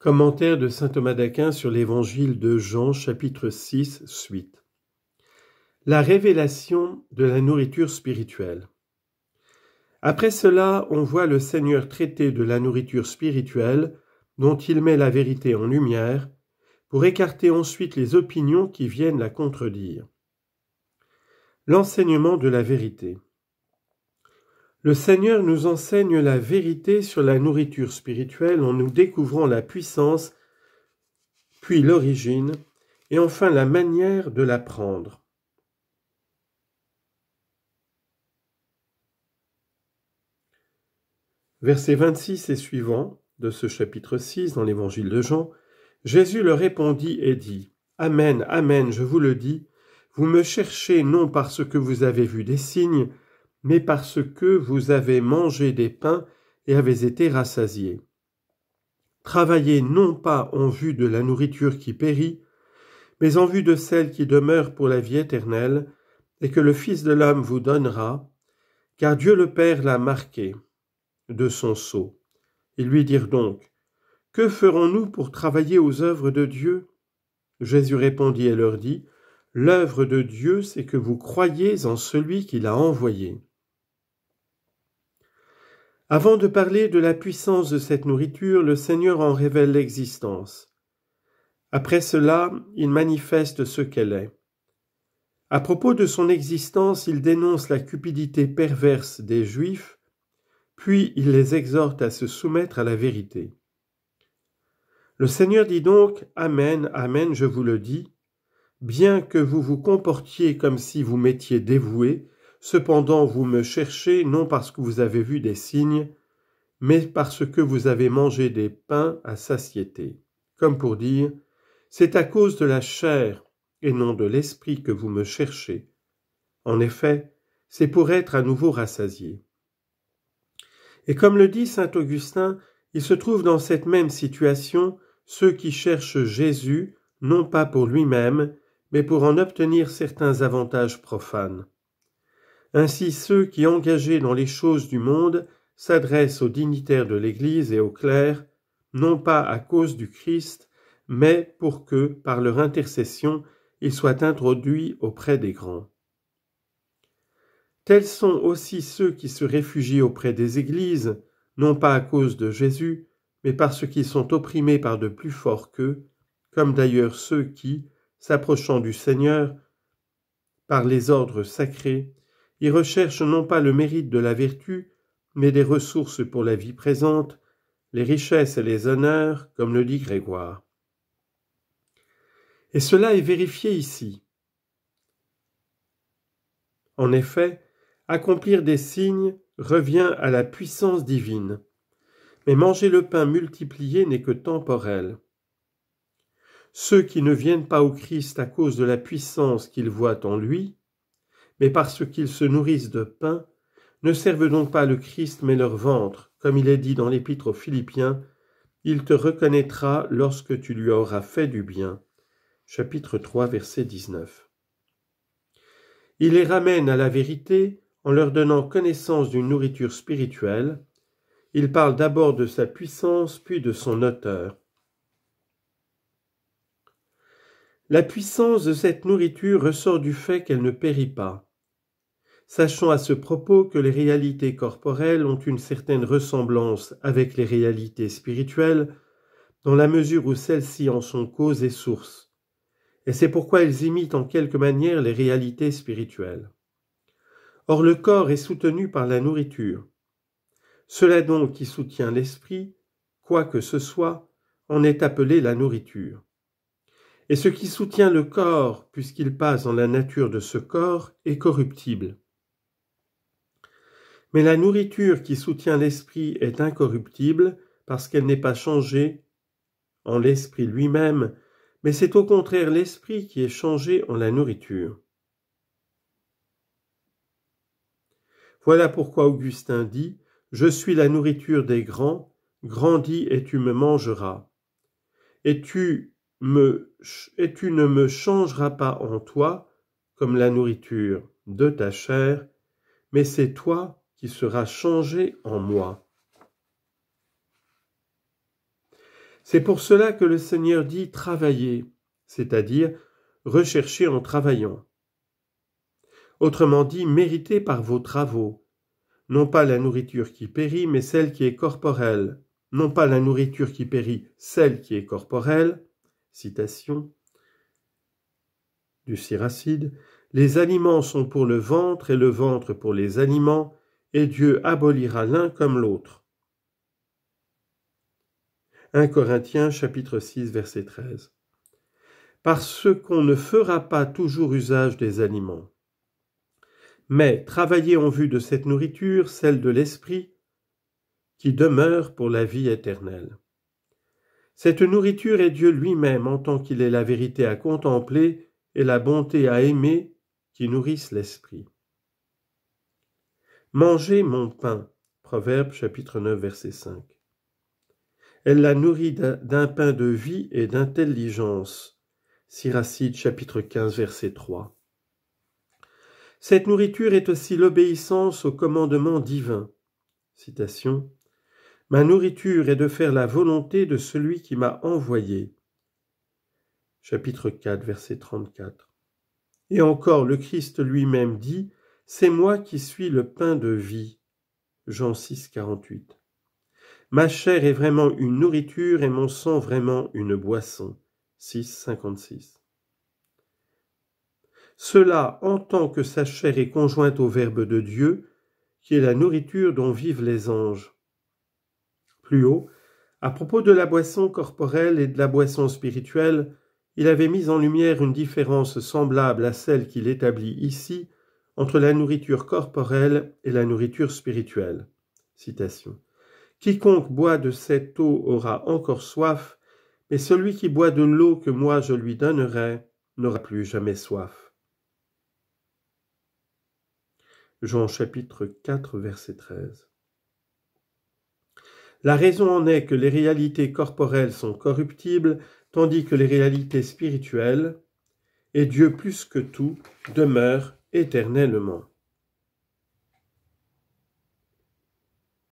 Commentaire de saint Thomas d'Aquin sur l'évangile de Jean, chapitre 6, suite. La révélation de la nourriture spirituelle. Après cela, on voit le Seigneur traiter de la nourriture spirituelle, dont il met la vérité en lumière, pour écarter ensuite les opinions qui viennent la contredire. L'enseignement de la vérité. Le Seigneur nous enseigne la vérité sur la nourriture spirituelle en nous découvrant la puissance, puis l'origine, et enfin la manière de l'apprendre. Verset Versets 26 et suivants de ce chapitre 6 dans l'évangile de Jean, Jésus leur répondit et dit Amen, Amen, je vous le dis, vous me cherchez non parce que vous avez vu des signes, mais parce que vous avez mangé des pains et avez été rassasiés. Travaillez non pas en vue de la nourriture qui périt, mais en vue de celle qui demeure pour la vie éternelle, et que le Fils de l'homme vous donnera, car Dieu le Père l'a marqué de son sceau. Ils lui dirent donc, Que ferons-nous pour travailler aux œuvres de Dieu Jésus répondit et leur dit, L'œuvre de Dieu, c'est que vous croyez en celui qui l'a envoyé. Avant de parler de la puissance de cette nourriture, le Seigneur en révèle l'existence. Après cela, il manifeste ce qu'elle est. À propos de son existence, il dénonce la cupidité perverse des Juifs, puis il les exhorte à se soumettre à la vérité. Le Seigneur dit donc Amen, Amen, je vous le dis, bien que vous vous comportiez comme si vous m'étiez dévoué » Cependant vous me cherchez non parce que vous avez vu des signes, mais parce que vous avez mangé des pains à satiété. Comme pour dire, c'est à cause de la chair et non de l'esprit que vous me cherchez. En effet, c'est pour être à nouveau rassasié. Et comme le dit saint Augustin, il se trouve dans cette même situation ceux qui cherchent Jésus non pas pour lui-même, mais pour en obtenir certains avantages profanes. Ainsi ceux qui, engagés dans les choses du monde, s'adressent aux dignitaires de l'Église et aux clercs, non pas à cause du Christ, mais pour que, par leur intercession, ils soient introduits auprès des grands. Tels sont aussi ceux qui se réfugient auprès des églises, non pas à cause de Jésus, mais parce qu'ils sont opprimés par de plus forts qu'eux, comme d'ailleurs ceux qui, s'approchant du Seigneur, par les ordres sacrés, ils recherchent non pas le mérite de la vertu, mais des ressources pour la vie présente, les richesses et les honneurs, comme le dit Grégoire. Et cela est vérifié ici. En effet, accomplir des signes revient à la puissance divine, mais manger le pain multiplié n'est que temporel. Ceux qui ne viennent pas au Christ à cause de la puissance qu'ils voient en lui mais parce qu'ils se nourrissent de pain, ne servent donc pas le Christ mais leur ventre, comme il est dit dans l'épître aux Philippiens, il te reconnaîtra lorsque tu lui auras fait du bien. Chapitre 3 verset 19. Il les ramène à la vérité en leur donnant connaissance d'une nourriture spirituelle. Il parle d'abord de sa puissance puis de son auteur. La puissance de cette nourriture ressort du fait qu'elle ne périt pas. Sachons à ce propos que les réalités corporelles ont une certaine ressemblance avec les réalités spirituelles, dans la mesure où celles-ci en sont cause et source, et c'est pourquoi elles imitent en quelque manière les réalités spirituelles. Or le corps est soutenu par la nourriture. Cela donc qui soutient l'esprit, quoi que ce soit, en est appelé la nourriture. Et ce qui soutient le corps, puisqu'il passe dans la nature de ce corps, est corruptible. Mais la nourriture qui soutient l'esprit est incorruptible parce qu'elle n'est pas changée en l'esprit lui-même, mais c'est au contraire l'esprit qui est changé en la nourriture. Voilà pourquoi Augustin dit Je suis la nourriture des grands, grandis et tu me mangeras. Et tu, tu ne me changeras pas en toi comme la nourriture de ta chair, mais c'est toi qui sera changé en moi. C'est pour cela que le Seigneur dit travailler, c'est-à-dire rechercher en travaillant. Autrement dit, méritez par vos travaux, non pas la nourriture qui périt, mais celle qui est corporelle, non pas la nourriture qui périt, celle qui est corporelle, citation du Siracide, les aliments sont pour le ventre et le ventre pour les aliments, et Dieu abolira l'un comme l'autre. 1 Corinthiens chapitre 6 verset 13. Parce qu'on ne fera pas toujours usage des aliments. Mais travailler en vue de cette nourriture, celle de l'esprit, qui demeure pour la vie éternelle. Cette nourriture est Dieu lui-même en tant qu'il est la vérité à contempler et la bonté à aimer qui nourrissent l'esprit. Mangez mon pain. Proverbe chapitre 9, verset 5. Elle la nourrit d'un pain de vie et d'intelligence. Siracide chapitre 15, verset 3. Cette nourriture est aussi l'obéissance au commandement divin. Citation. Ma nourriture est de faire la volonté de celui qui m'a envoyé. Chapitre 4, verset 34. Et encore, le Christ lui-même dit c'est moi qui suis le pain de vie. Jean 6, 48. Ma chair est vraiment une nourriture et mon sang vraiment une boisson. 6, 56. Cela, en tant que sa chair est conjointe au Verbe de Dieu, qui est la nourriture dont vivent les anges. Plus haut, à propos de la boisson corporelle et de la boisson spirituelle, il avait mis en lumière une différence semblable à celle qu'il établit ici entre la nourriture corporelle et la nourriture spirituelle. Citation. Quiconque boit de cette eau aura encore soif, mais celui qui boit de l'eau que moi je lui donnerai n'aura plus jamais soif. Jean chapitre 4 verset 13. La raison en est que les réalités corporelles sont corruptibles, tandis que les réalités spirituelles, et Dieu plus que tout, demeurent éternellement.